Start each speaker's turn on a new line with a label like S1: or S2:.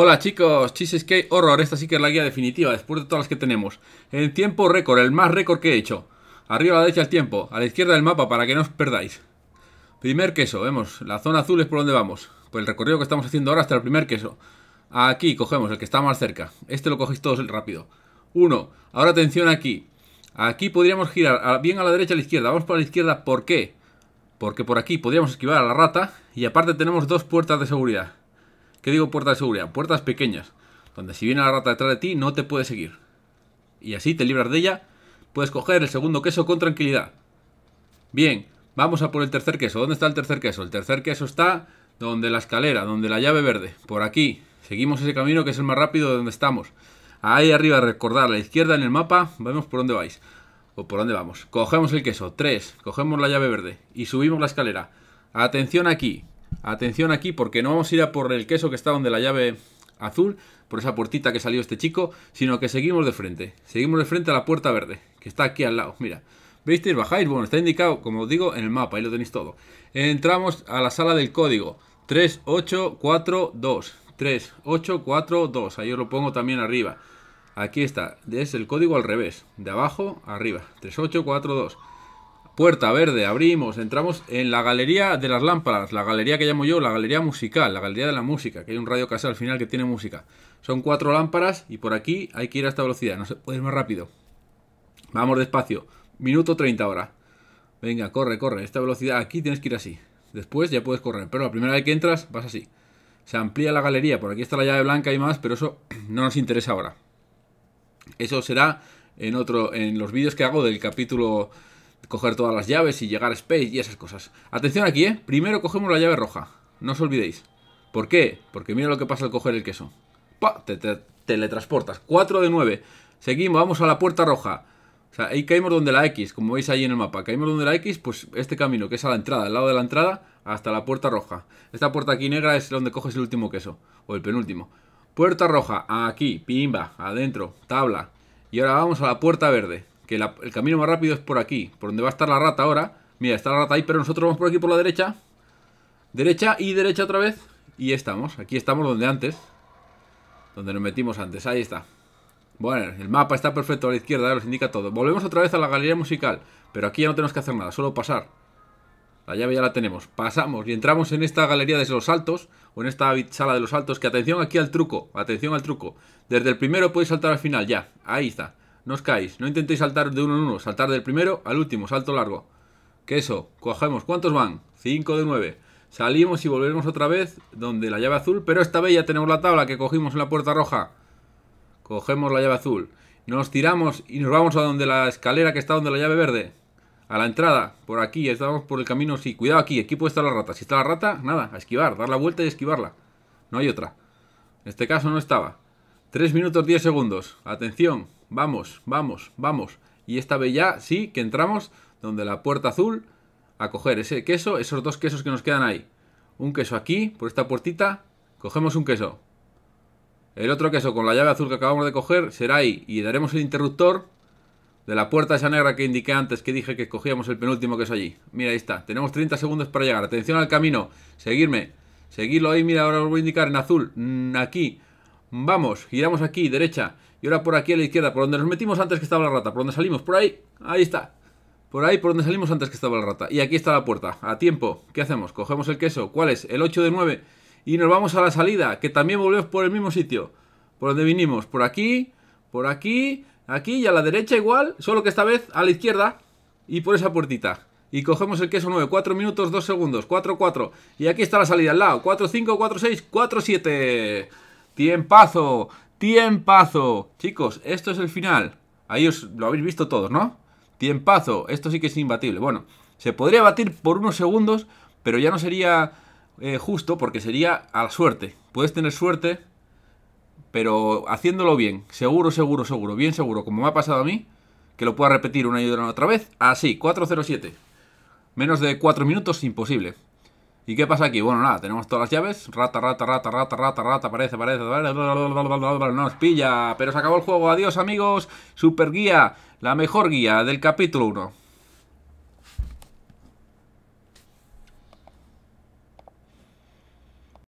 S1: Hola chicos, que Horror, esta sí que es la guía definitiva después de todas las que tenemos. El tiempo récord, el más récord que he hecho. Arriba a la derecha el tiempo, a la izquierda el mapa para que no os perdáis. Primer queso, vemos, la zona azul es por donde vamos. Pues el recorrido que estamos haciendo ahora hasta el primer queso. Aquí cogemos el que está más cerca, este lo cogéis todos rápido. Uno, Ahora atención aquí. Aquí podríamos girar bien a la derecha a la izquierda, vamos para la izquierda, ¿por qué? Porque por aquí podríamos esquivar a la rata y aparte tenemos dos puertas de seguridad. ¿Qué digo puertas de seguridad? Puertas pequeñas, donde si viene la rata detrás de ti no te puede seguir. Y así te libras de ella, puedes coger el segundo queso con tranquilidad. Bien, vamos a por el tercer queso. ¿Dónde está el tercer queso? El tercer queso está donde la escalera, donde la llave verde, por aquí. Seguimos ese camino que es el más rápido de donde estamos. Ahí arriba, recordar, la izquierda en el mapa, vemos por dónde vais. O por dónde vamos. Cogemos el queso, 3, cogemos la llave verde y subimos la escalera. Atención aquí, Atención aquí, porque no vamos a ir a por el queso que está donde la llave azul, por esa puertita que salió este chico, sino que seguimos de frente. Seguimos de frente a la puerta verde, que está aquí al lado, mira. ¿Veis? Bajáis, bueno, está indicado, como os digo, en el mapa, ahí lo tenéis todo. Entramos a la sala del código, 3842, 3842, ahí os lo pongo también arriba. Aquí está, es el código al revés, de abajo arriba, 3842. Puerta verde, abrimos, entramos en la galería de las lámparas, la galería que llamo yo, la galería musical, la galería de la música, que hay un radio casa al final que tiene música. Son cuatro lámparas y por aquí hay que ir a esta velocidad, no se puede ir más rápido. Vamos despacio, minuto 30 ahora. Venga, corre, corre, esta velocidad aquí tienes que ir así. Después ya puedes correr, pero la primera vez que entras vas así. Se amplía la galería, por aquí está la llave blanca y más, pero eso no nos interesa ahora. Eso será en otro en los vídeos que hago del capítulo coger todas las llaves y llegar a Space y esas cosas. Atención aquí, ¿eh? Primero cogemos la llave roja. No os olvidéis. ¿Por qué? Porque mira lo que pasa al coger el queso. ¡Pa! Te, te, teletransportas. 4 de 9. Seguimos, vamos a la puerta roja. O sea, ahí caímos donde la X, como veis ahí en el mapa. Caímos donde la X, pues este camino, que es a la entrada, al lado de la entrada, hasta la puerta roja. Esta puerta aquí negra es donde coges el último queso, o el penúltimo. Puerta roja, aquí, pimba, adentro, tabla. Y ahora vamos a la puerta verde que el camino más rápido es por aquí, por donde va a estar la rata ahora. Mira, está la rata ahí, pero nosotros vamos por aquí por la derecha. Derecha y derecha otra vez. Y estamos, aquí estamos donde antes. Donde nos metimos antes, ahí está. Bueno, el mapa está perfecto a la izquierda, nos indica todo. Volvemos otra vez a la galería musical, pero aquí ya no tenemos que hacer nada, solo pasar. La llave ya la tenemos. Pasamos y entramos en esta galería de los saltos. o en esta sala de los saltos. que atención aquí al truco, atención al truco. Desde el primero podéis saltar al final, ya, ahí está. No os caéis, no intentéis saltar de uno en uno, saltar del primero al último, salto largo. Que eso, cogemos, ¿cuántos van? 5 de 9. Salimos y volvemos otra vez donde la llave azul, pero esta vez ya tenemos la tabla que cogimos en la puerta roja. Cogemos la llave azul. Nos tiramos y nos vamos a donde la escalera que está donde la llave verde. A la entrada, por aquí, estamos por el camino, sí. Cuidado aquí, aquí puede estar la rata. Si está la rata, nada, a esquivar, dar la vuelta y esquivarla. No hay otra. En este caso no estaba. 3 minutos 10 segundos. Atención, vamos, vamos, vamos. Y esta vez ya, sí, que entramos donde la puerta azul a coger ese queso, esos dos quesos que nos quedan ahí. Un queso aquí, por esta puertita, cogemos un queso. El otro queso con la llave azul que acabamos de coger será ahí y daremos el interruptor de la puerta esa negra que indiqué antes, que dije que cogíamos el penúltimo queso allí. Mira, ahí está. Tenemos 30 segundos para llegar. Atención al camino. Seguirme. Seguirlo ahí. Mira, ahora os voy a indicar en azul. Mm, aquí. Vamos. Giramos aquí, derecha. Y ahora por aquí a la izquierda, por donde nos metimos antes que estaba la rata, por donde salimos, por ahí, ahí está. Por ahí, por donde salimos antes que estaba la rata. Y aquí está la puerta, a tiempo. ¿Qué hacemos? Cogemos el queso, ¿cuál es? El 8 de 9. Y nos vamos a la salida, que también volvemos por el mismo sitio. Por donde vinimos, por aquí, por aquí, aquí y a la derecha igual, solo que esta vez a la izquierda y por esa puertita. Y cogemos el queso 9, 4 minutos, 2 segundos, 4, 4. Y aquí está la salida al lado, 4, 5, 4, 6, 4, 7. Tiempazo. Tiempazo. Chicos, esto es el final. Ahí os lo habéis visto todos, ¿no? Tiempazo. Esto sí que es imbatible. Bueno, se podría batir por unos segundos, pero ya no sería eh, justo porque sería a la suerte. Puedes tener suerte, pero haciéndolo bien. Seguro, seguro, seguro. Bien seguro, como me ha pasado a mí. Que lo pueda repetir una y otra vez. Así, 407. Menos de 4 minutos, imposible. ¿Y qué pasa aquí? Bueno, nada, tenemos todas las llaves. Rata, rata, rata, rata, rata, rata, parece, parece. No nos pilla. Pero se acabó el juego. Adiós, amigos. Super guía. La mejor guía del capítulo 1.